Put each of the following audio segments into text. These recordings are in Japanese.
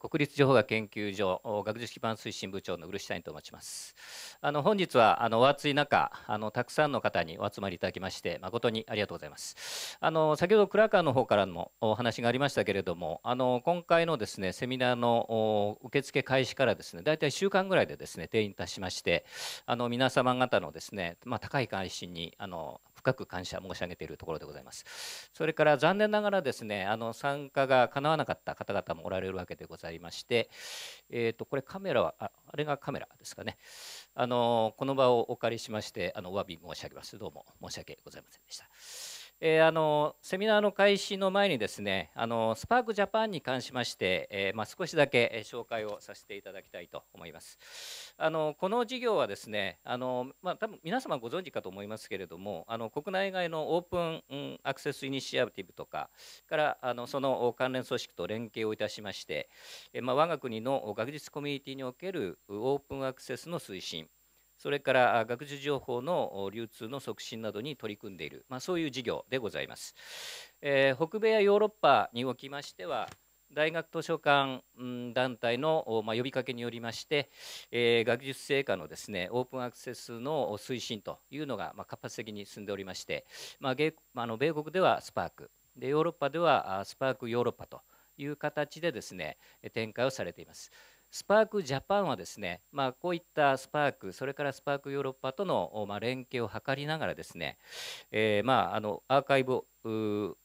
国立情報学研究所学術基盤推進部長の漆谷と申します。あの本日はあのお暑い中、あのたくさんの方にお集まりいただきまして誠にありがとうございます。あの先ほど倉川の方からもお話がありましたけれども、あの今回のですねセミナーの受付開始からですねだいたい週間ぐらいでですね定員達しまして、あの皆様方のですねまあ、高い関心にあの深く感謝申し上げているところでございます。それから残念ながらですねあの参加がかなわなかった方々もおられるわけでございまして、えーと、これカメラはああれがカメラですかねあのこの場をお借りしましてあのお詫び申し上げますどうも申し訳ございませんでした。えー、あのセミナーの開始の前にですねあのスパークジャパンに関しまして、えー、まあ、少しだけ、え紹介をさせていただきたいと思います。あのこの事業はですねあの、まあ、多分皆様ご存知かと思いますけれどもあの国内外のオープンアクセスイニシアティブとかからあのその関連組織と連携をいたしまして、えまあ、我が国の学術コミュニティにおけるオープンアクセスの推進それから学術情報の流通の促進などに取り組んでいる、まあ、そういう事業でございます、えー、北米やヨーロッパにおきましては大学図書館団体の、まあ、呼びかけによりまして、えー、学術成果のですねオープンアクセスの推進というのが、まあ、活発的に進んでおりまして、まあ、あの米国ではスパークでヨーロッパではスパークヨーロッパという形でですね展開をされています。スパークジャパンはですね、まあ、こういったスパーク、それからスパークヨーロッパとの、ま連携を図りながらですね、えー、まあ、あのアーカイブ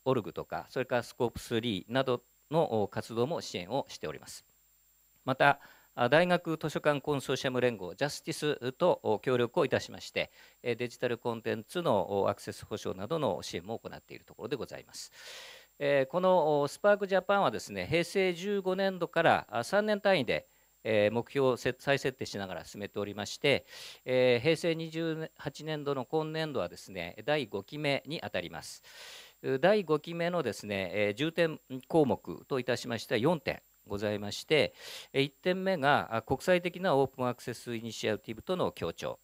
オルグとか、それからスコープ3などの活動も支援をしております。また、大学図書館コンソーシアム連合ジャスティスと協力をいたしましてデジタルコンテンツのアクセス保障などの支援も行っているところでございます。えこのスパークジャパンはですね平成15年度から3年単位で目標を再設定しながら進めておりまして、え平成28年度の今年度はですね第5期目にあたります。第5期目のですね、え重点項目といたしましては4点ございまして1点目が国際的なオープンアクセスイニシアティブとの協調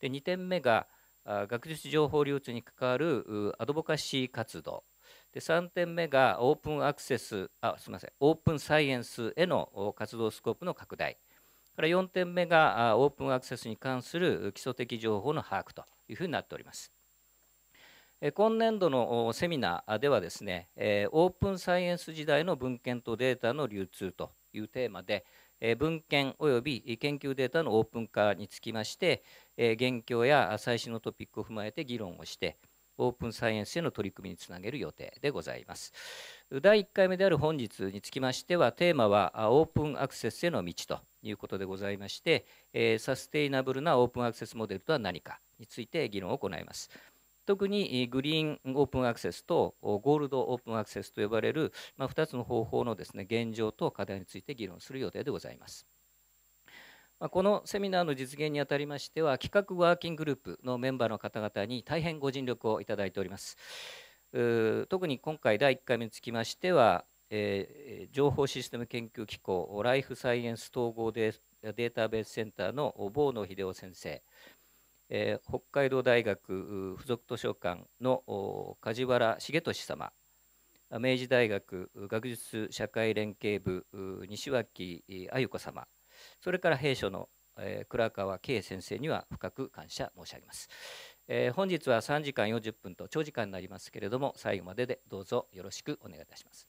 で2点目が学術情報流通に関わるアドボカシー活動で3点目がオープンアクセスあすみませんオープンサイエンスへの活動スコープの拡大から4点目がオープンアクセスに関する基礎的情報の把握というふうになっております今年度のセミナーではですねオープンサイエンス時代の文献とデータの流通というテーマで文献及び研究データのオープン化につきまして現況や最新のトピックを踏まえて議論をしてオープンサイエンスへの取り組みにつなげる予定でございます。第1回目である本日につきましては、テーマはオープンアクセスへの道ということでございまして、えサステイナブルなオープンアクセスモデルとは何かについて議論を行います。特にグリーンオープンアクセスとゴールドオープンアクセスと呼ばれる、ま2つの方法のです、ね、現状と課題について議論する予定でございます。まこのセミナーの実現にあたりましては企画ワーキンググループのメンバーの方々に大変ご尽力をいただいております特に今回第1回目につきましては、えー、情報システム研究機構ライフサイエンス統合データベースセンターの坊野秀夫先生、えー、北海道大学附属図書館の梶原重俊様明治大学学術社会連携部西脇あゆ子様それから弊社の、えー、倉川圭先生には深く感謝申し上げます、えー、本日は3時間40分と長時間になりますけれども最後まででどうぞよろしくお願いいたします